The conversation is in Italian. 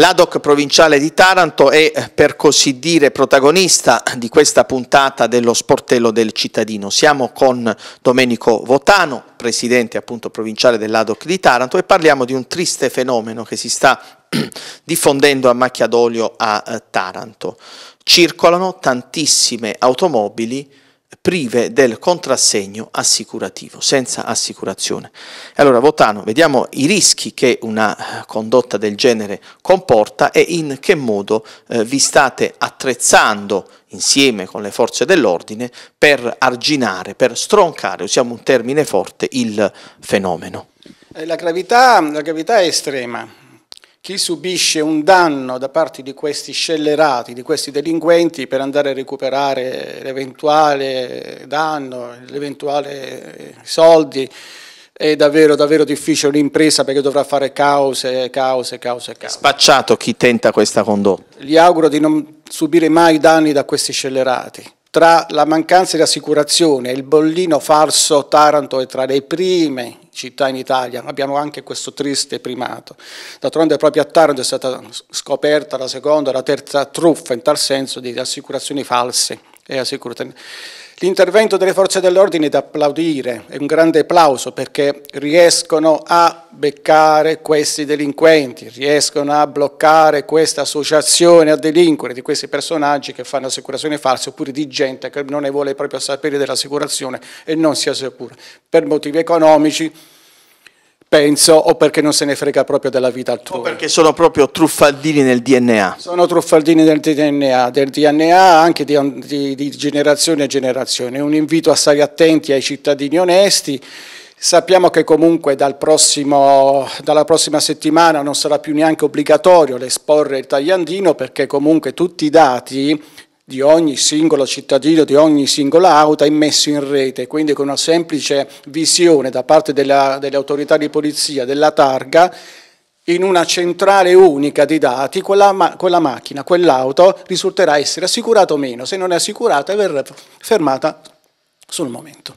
L'ADOC provinciale di Taranto è eh, per così dire protagonista di questa puntata dello sportello del cittadino. Siamo con Domenico Votano, presidente appunto provinciale dell'ADOC di Taranto e parliamo di un triste fenomeno che si sta diffondendo a macchia d'olio a eh, Taranto. Circolano tantissime automobili prive del contrassegno assicurativo, senza assicurazione. Allora Votano, vediamo i rischi che una eh, condotta del genere comporta e in che modo eh, vi state attrezzando insieme con le forze dell'ordine per arginare, per stroncare, usiamo un termine forte, il fenomeno. Eh, la gravità, la gravità è estrema chi subisce un danno da parte di questi scellerati, di questi delinquenti per andare a recuperare l'eventuale danno, l'eventuale eh, soldi, è davvero, davvero difficile un'impresa perché dovrà fare cause, cause, cause, cause. Spacciato chi tenta questa condotta. Gli auguro di non subire mai danni da questi scellerati tra la mancanza di assicurazione e il bollino falso Taranto è tra le prime città in Italia, abbiamo anche questo triste primato. D'altronde proprio a Taranto è stata scoperta la seconda la terza truffa in tal senso di assicurazioni false è assicurato. L'intervento delle forze dell'ordine è da applaudire, è un grande applauso perché riescono a beccare questi delinquenti, riescono a bloccare questa associazione a delinquere di questi personaggi che fanno assicurazioni false oppure di gente che non ne vuole proprio sapere dell'assicurazione e non si assicura per motivi economici penso, o perché non se ne frega proprio della vita altrui. O perché sono proprio truffaldini nel DNA. Sono truffaldini nel DNA, del DNA anche di, di, di generazione a generazione. Un invito a stare attenti ai cittadini onesti. Sappiamo che comunque dal prossimo, dalla prossima settimana non sarà più neanche obbligatorio l'esporre il tagliandino perché comunque tutti i dati di ogni singolo cittadino, di ogni singola auto è messo in rete, quindi con una semplice visione da parte della, delle autorità di polizia della targa in una centrale unica di dati, quella, ma quella macchina, quell'auto risulterà essere assicurata o meno, se non è assicurata verrà fermata sul momento.